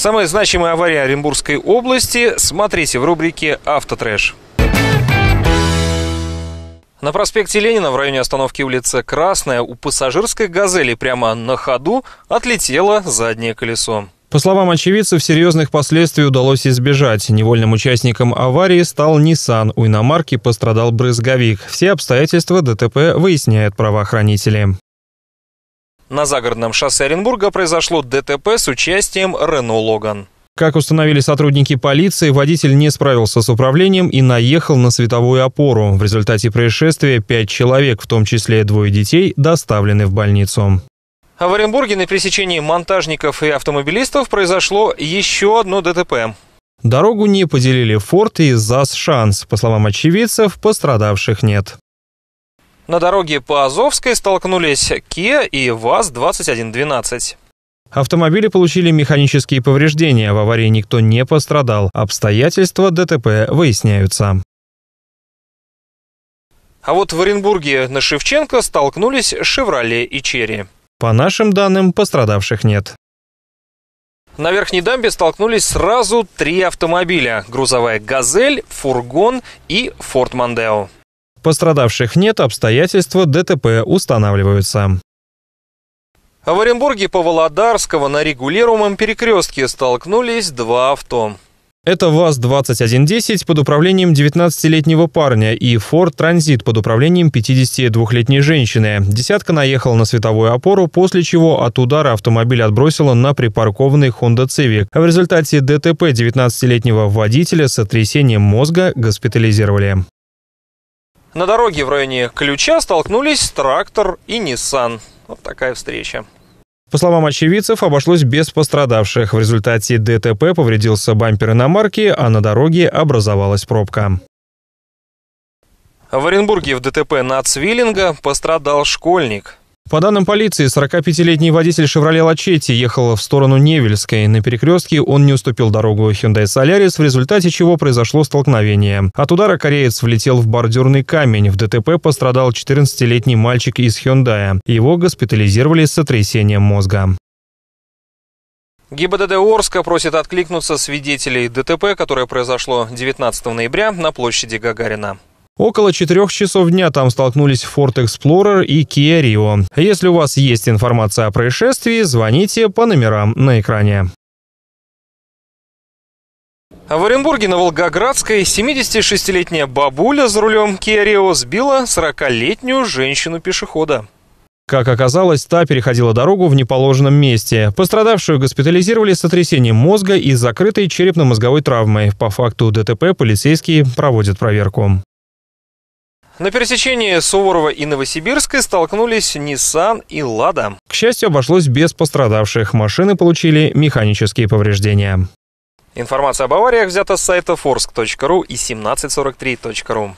Самая значимая авария Оренбургской области смотрите в рубрике «Автотрэш». На проспекте Ленина в районе остановки улицы Красная у пассажирской «Газели» прямо на ходу отлетело заднее колесо. По словам очевидцев, серьезных последствий удалось избежать. Невольным участником аварии стал Nissan. У иномарки пострадал брызговик. Все обстоятельства ДТП выясняют правоохранители. На загородном шоссе Оренбурга произошло ДТП с участием Рено Логан. Как установили сотрудники полиции, водитель не справился с управлением и наехал на световую опору. В результате происшествия пять человек, в том числе двое детей, доставлены в больницу. А в Оренбурге на пересечении монтажников и автомобилистов произошло еще одно ДТП. Дорогу не поделили «Форд» и «ЗАЗ Шанс». По словам очевидцев, пострадавших нет. На дороге по Азовской столкнулись Kia и ВАЗ-2112. Автомобили получили механические повреждения, в аварии никто не пострадал. Обстоятельства ДТП выясняются. А вот в Оренбурге на Шевченко столкнулись «Шевроле» и «Черри». По нашим данным, пострадавших нет. На Верхней Дамбе столкнулись сразу три автомобиля – грузовая «Газель», «Фургон» и «Форд Мандео». Пострадавших нет, обстоятельства ДТП устанавливаются. В Оренбурге по Володарского на регулируемом перекрестке столкнулись два авто. Это ВАЗ-2110 под управлением 19-летнего парня и Ford Transit под управлением 52-летней женщины. Десятка наехала на световую опору, после чего от удара автомобиль отбросила на припаркованный Honda Civic. В результате ДТП 19-летнего водителя с сотрясением мозга госпитализировали. На дороге в районе Ключа столкнулись трактор и Nissan. Вот такая встреча. По словам очевидцев, обошлось без пострадавших. В результате ДТП повредился бампер иномарки, а на дороге образовалась пробка. В Оренбурге в ДТП на Цвиллинга пострадал школьник. По данным полиции, 45-летний водитель «Шевроле Лачетти» ехал в сторону Невельской. На перекрестке он не уступил дорогу Hyundai Solaris, в результате чего произошло столкновение. От удара кореец влетел в бордюрный камень. В ДТП пострадал 14-летний мальчик из Hyundai. Его госпитализировали с сотрясением мозга. ГИБДД Орска просит откликнуться свидетелей ДТП, которое произошло 19 ноября на площади Гагарина. Около четырех часов дня там столкнулись Ford Explorer и Kia Rio. Если у вас есть информация о происшествии, звоните по номерам на экране. А в Оренбурге на Волгоградской 76-летняя бабуля за рулем Kia Rio сбила 40-летнюю женщину-пешехода. Как оказалось, та переходила дорогу в неположенном месте. Пострадавшую госпитализировали с сотрясением мозга и закрытой черепно-мозговой травмой. По факту ДТП полицейские проводят проверку. На пересечении Суворова и Новосибирской столкнулись Nissan и Лада. К счастью, обошлось без пострадавших. Машины получили механические повреждения. Информация об авариях взята с сайта forsk.ru и 1743.ru.